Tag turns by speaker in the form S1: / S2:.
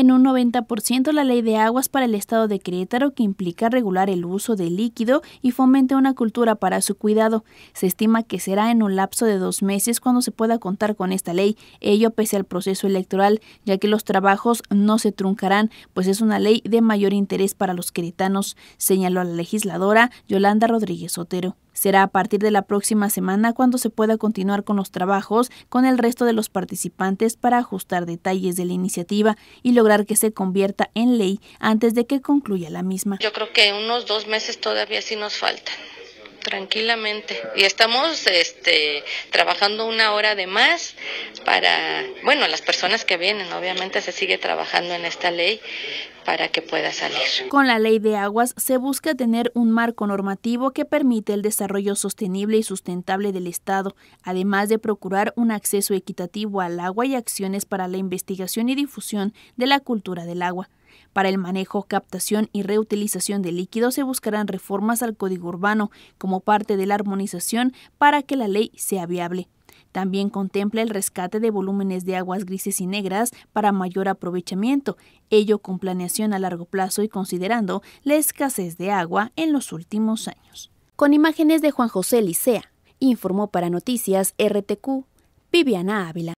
S1: en un 90% la ley de aguas para el estado de Querétaro que implica regular el uso de líquido y fomente una cultura para su cuidado. Se estima que será en un lapso de dos meses cuando se pueda contar con esta ley, ello pese al proceso electoral, ya que los trabajos no se truncarán, pues es una ley de mayor interés para los queretanos, señaló la legisladora Yolanda Rodríguez Otero. Será a partir de la próxima semana cuando se pueda continuar con los trabajos con el resto de los participantes para ajustar detalles de la iniciativa y lograr que se convierta en ley antes de que concluya la misma.
S2: Yo creo que unos dos meses todavía sí nos faltan tranquilamente y estamos este trabajando una hora de más para, bueno, las personas que vienen, obviamente se sigue trabajando en esta ley para que pueda salir.
S1: Con la ley de aguas se busca tener un marco normativo que permite el desarrollo sostenible y sustentable del Estado, además de procurar un acceso equitativo al agua y acciones para la investigación y difusión de la cultura del agua. Para el manejo, captación y reutilización de líquidos se buscarán reformas al código urbano como parte de la armonización para que la ley sea viable. También contempla el rescate de volúmenes de aguas grises y negras para mayor aprovechamiento, ello con planeación a largo plazo y considerando la escasez de agua en los últimos años. Con imágenes de Juan José Licea, informó para Noticias RTQ, Viviana Ávila.